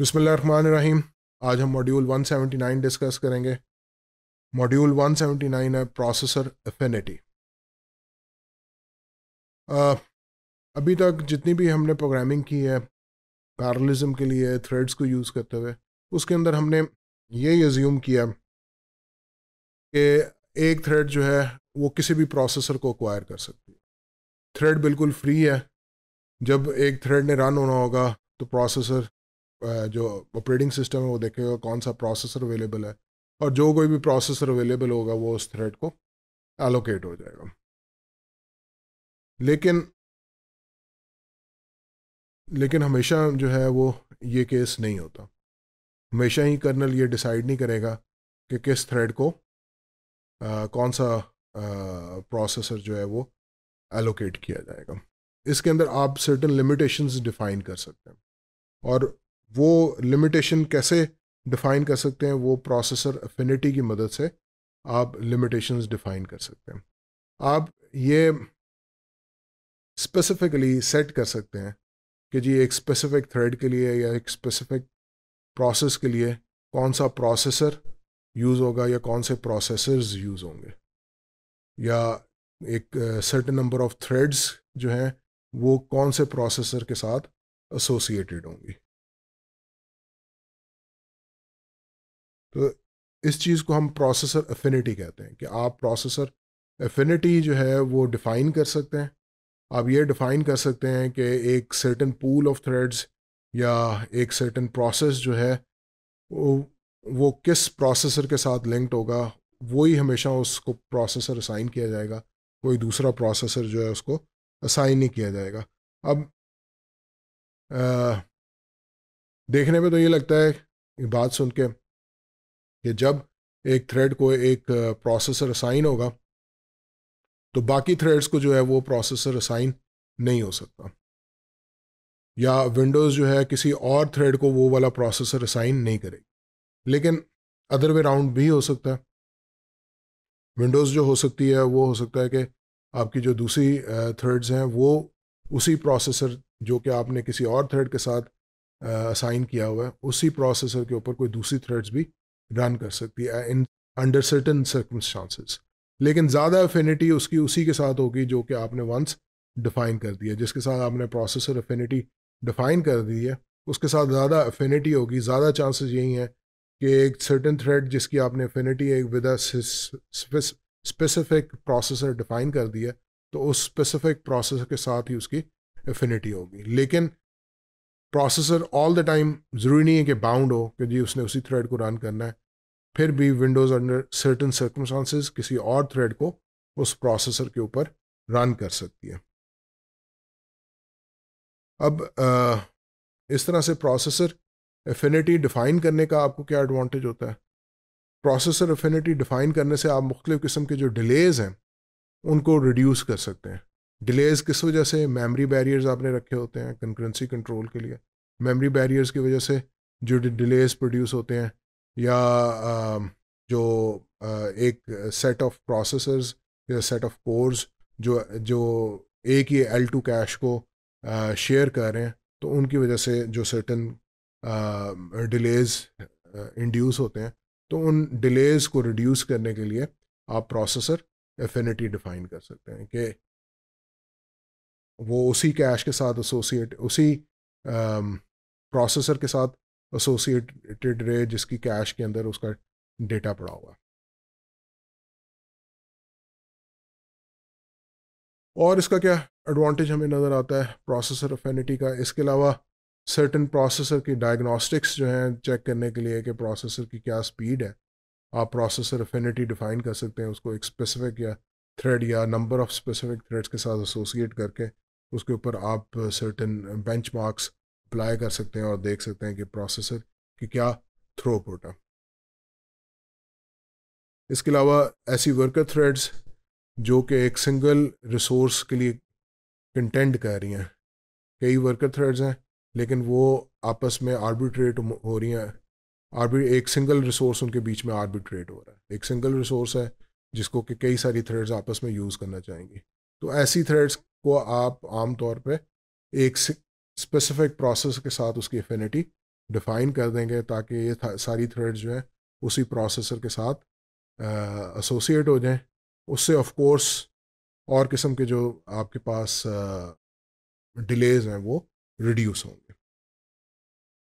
रहीम आज हम module 179 discuss करेंगे मॉड्यूल 179 है प्रोसेसर एफिनिटी अभी तक जितनी भी हमने प्रोग्रामिंग की है पैरलिज्म के लिए थ्रेड्स को यूज़ करते हुए उसके अंदर हमने ये एज्यूम किया कि एक थ्रेड जो है वो किसी भी प्रोसेसर को अक्वायर कर सकती है थ्रेड बिल्कुल फ्री है जब एक थ्रेड ने रन होना होगा तो प्रोसेसर जो ऑपरेटिंग सिस्टम है वो देखेगा कौन सा प्रोसेसर अवेलेबल है और जो कोई भी प्रोसेसर अवेलेबल होगा वो उस थ्रेड को एलोकेट हो जाएगा लेकिन लेकिन हमेशा जो है वो ये केस नहीं होता हमेशा ही कर्नल ये डिसाइड नहीं करेगा कि किस थ्रेड को आ, कौन सा प्रोसेसर जो है वो एलोकेट किया जाएगा इसके अंदर आप सर्टन लिमिटेशंस डिफाइन कर सकते हैं और वो लिमिटेशन कैसे डिफाइन कर सकते हैं वो प्रोसेसर अफिनिटी की मदद से आप लिमिटेशंस डिफाइन कर सकते हैं आप ये स्पेसिफिकली सेट कर सकते हैं कि जी एक स्पेसिफिक थ्रेड के लिए या एक स्पेसिफिक प्रोसेस के लिए कौन सा प्रोसेसर यूज़ होगा या कौन से प्रोसेसर्स यूज़ होंगे या एक सर्टन नंबर ऑफ थ्रेड्स जो हैं वो कौन से प्रोसेसर के साथ एसोसिएटेड होंगी तो इस चीज़ को हम प्रोसेसर एफिनिटी कहते हैं कि आप प्रोसेसर एफिनिटी जो है वो डिफ़ाइन कर सकते हैं आप ये डिफ़ाइन कर सकते हैं कि एक सर्टन पूल ऑफ थ्रेड्स या एक सर्टन प्रोसेस जो है वो, वो किस प्रोसेसर के साथ लिंक्ड होगा वही हमेशा उसको प्रोसेसर असाइन किया जाएगा कोई दूसरा प्रोसेसर जो है उसको असाइन नहीं किया जाएगा अब आ, देखने में तो ये लगता है बात सुन के कि जब एक थ्रेड को एक प्रोसेसर असाइन होगा तो बाकी थ्रेड्स को जो है वो प्रोसेसर असाइन नहीं हो सकता या विंडोज़ जो है किसी और थ्रेड को वो वाला प्रोसेसर असाइन नहीं करेगी लेकिन अदर वे राउंड भी हो सकता है विंडोज़ जो हो सकती है वो हो सकता है कि आपकी जो दूसरी थ्रेड्स हैं वो उसी प्रोसेसर जो कि आपने किसी और थ्रेड के साथ असाइन किया हुआ है उसी प्रोसेसर के ऊपर कोई दूसरी थ्रेड्स भी रन कर सकती है इन अंडर सर्टन सर्कमस्टांसिस लेकिन ज़्यादा अफिनिटी उसकी उसी के साथ होगी जो कि आपने वंस डिफ़ाइन कर दिया जिसके साथ आपने प्रोसेसर अफिनिटी डिफ़ाइन कर दी है उसके साथ ज़्यादा अफिनिटी होगी ज़्यादा चांसेस यही हैं कि एक सर्टन थ्रेड जिसकी आपने अफिनिटी एक विद स्पेसिफिक प्रोसेसर डिफ़ाइन कर दिया तो उस स्पेसिफिक प्रोसेसर के साथ ही उसकी एफिनिटी होगी लेकिन प्रोसेसर ऑल द टाइम ज़रूरी नहीं है कि बाउंड हो कि जी उसने उसी थ्रेड को रन करना है फिर भी विंडोज़ अंडर सर्टन सर्कमस्टांसिस किसी और थ्रेड को उस प्रोसेसर के ऊपर रन कर सकती है अब इस तरह से प्रोसेसर एफिनिटी डिफ़ाइन करने का आपको क्या एडवांटेज होता है प्रोसेसर एफिनिटी डिफ़ाइन करने से आप मुख्तु किस्म के जो डिलेज़ हैं उनको रिड्यूस कर सकते हैं डिलेज़ किस वजह से मेमोरी बैरियर्स आपने रखे होते हैं कंकरेंसी कंट्रोल के लिए मेमोरी बैरियर्स की वजह से जो डिलेज़ प्रोड्यूस होते हैं या जो एक सेट ऑफ प्रोसेसर्स या सेट ऑफ कोर्स जो जो एक ही एल टू कैश को शेयर कर रहे हैं तो उनकी वजह से जो सर्टन डिलेज़ इंड्यूस होते हैं तो उन डिलेज़ को रिड्यूस करने के लिए आप प्रोसेसर एफिनिटी डिफाइन कर सकते हैं कि वो उसी कैश के साथ एसोसिएट उसी प्रोसेसर के साथ एसोसिएटेड रहे जिसकी कैश के अंदर उसका डेटा पड़ा हुआ और इसका क्या एडवांटेज हमें नज़र आता है प्रोसेसर अफेनिटी का इसके अलावा सर्टन प्रोसेसर की डायग्नोस्टिक्स जो हैं चेक करने के लिए कि प्रोसेसर की क्या स्पीड है आप प्रोसेसर अफिनिटी डिफाइन कर सकते हैं उसको एक स्पेसिफिक या थ्रेड या नंबर ऑफ स्पेसिफिक थ्रेड्स के साथ एसोसिएट करके उसके ऊपर आप सर्टन बेंच मार्क्स अप्लाई कर सकते हैं और देख सकते हैं कि प्रोसेसर की क्या थ्रोपुट है इसके अलावा ऐसी वर्कर थ्रेड्स जो कि एक सिंगल रिसोर्स के लिए कंटेंट कर रही हैं कई वर्कर थ्रेड्स हैं लेकिन वो आपस में आर्बिट्रेट हो रही हैं आर्बिट एक सिंगल रिसोर्स उनके बीच में आर्बिट्रेट हो रहा है एक सिंगल रिसोर्स है जिसको कि कई सारी थ्रेड्स आपस में यूज़ करना चाहेंगी तो ऐसी थ्रेड्स को आप आम तौर एक स्पेसिफिक प्रोसेस के साथ उसकी एफिनिटी डिफाइन कर देंगे ताकि ये सारी थ्रेड जो हैं उसी प्रोसेसर के साथ एसोसिएट हो जाएं उससे ऑफ कोर्स और किस्म के जो आपके पास डिलेज हैं वो रिड्यूस होंगे